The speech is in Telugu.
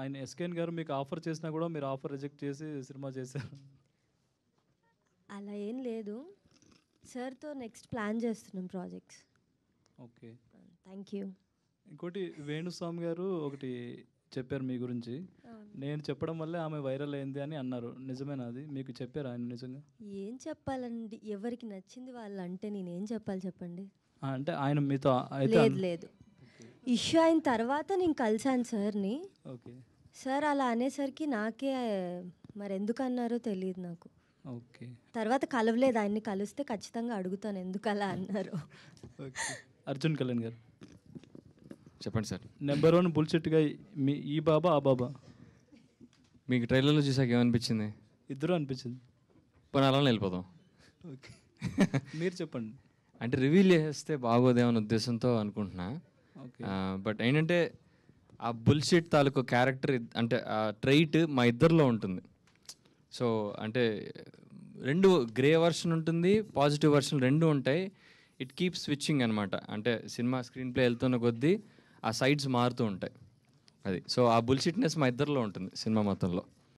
ఆయన ఎస్కేన్ గారు మీకు ఆఫర్ చేసినా కూడా మీరు ఆఫర్ రిజెక్ట్ చేసి సినిమా చేశారు అలా ఏం లేదు సార్తో నెక్స్ట్ ప్లాన్ చేస్తున్నాం ప్రాజెక్ట్స్ ఓకే థ్యాంక్ యూ ఇంకోటి వేణుస్వామి గారు ఒకటి చెప్పారు మీ గురించి నేను చెప్పడం వల్లే ఆమె వైరల్ అయింది అని అన్నారు నిజమేనా అది మీకు చెప్పారు ఆయన నిజంగా ఏం చెప్పాలండి ఎవరికి నచ్చింది వాళ్ళు అంటే నేనేం చెప్పాలి చెప్పండి అంటే ఆయన మీతో లేదు ఇష్యూ అయిన తర్వాత నేను కలిశాను సార్ని ఓకే సార్ అలా అనేసరికి నాకే మరి ఎందుకు అన్నారో తెలియదు నాకు ఓకే తర్వాత కలవలేదు ఆయన్ని కలిస్తే ఖచ్చితంగా అడుగుతాను ఎందుకు అలా అన్నారు అర్జున్ కళ్యాణ్ గారు చెప్పండి సార్ నెంబర్ వన్ బుల్చెట్గా మీ ఈ బాబా ఆ బాబా మీకు ట్రైలర్లో చూసాక ఏమనిపించింది ఇద్దరు అనిపించింది పని అలా వెళ్ళిపోదాం ఓకే మీరు చెప్పండి అంటే రివీల్ చేస్తే బాగోదేమనే ఉద్దేశంతో అనుకుంటున్నా బట్ ఏంటంటే ఆ బుల్షిట్ తాలూకు క్యారెక్టర్ అంటే ఆ ట్రైట్ మా ఇద్దరిలో ఉంటుంది సో అంటే రెండు గ్రే వర్షన్ ఉంటుంది పాజిటివ్ వర్షన్ రెండు ఉంటాయి ఇట్ కీప్ స్విచ్చింగ్ అనమాట అంటే సినిమా స్క్రీన్ ప్లే వెళ్తున్న కొద్దీ ఆ సైడ్స్ మారుతూ ఉంటాయి అది సో ఆ బుల్షిట్నెస్ మా ఇద్దరిలో ఉంటుంది సినిమా మొత్తంలో